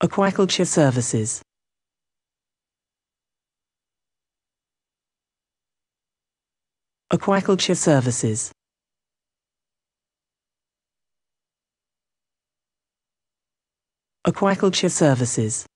Aquaculture Services Aquaculture Services Aquaculture Services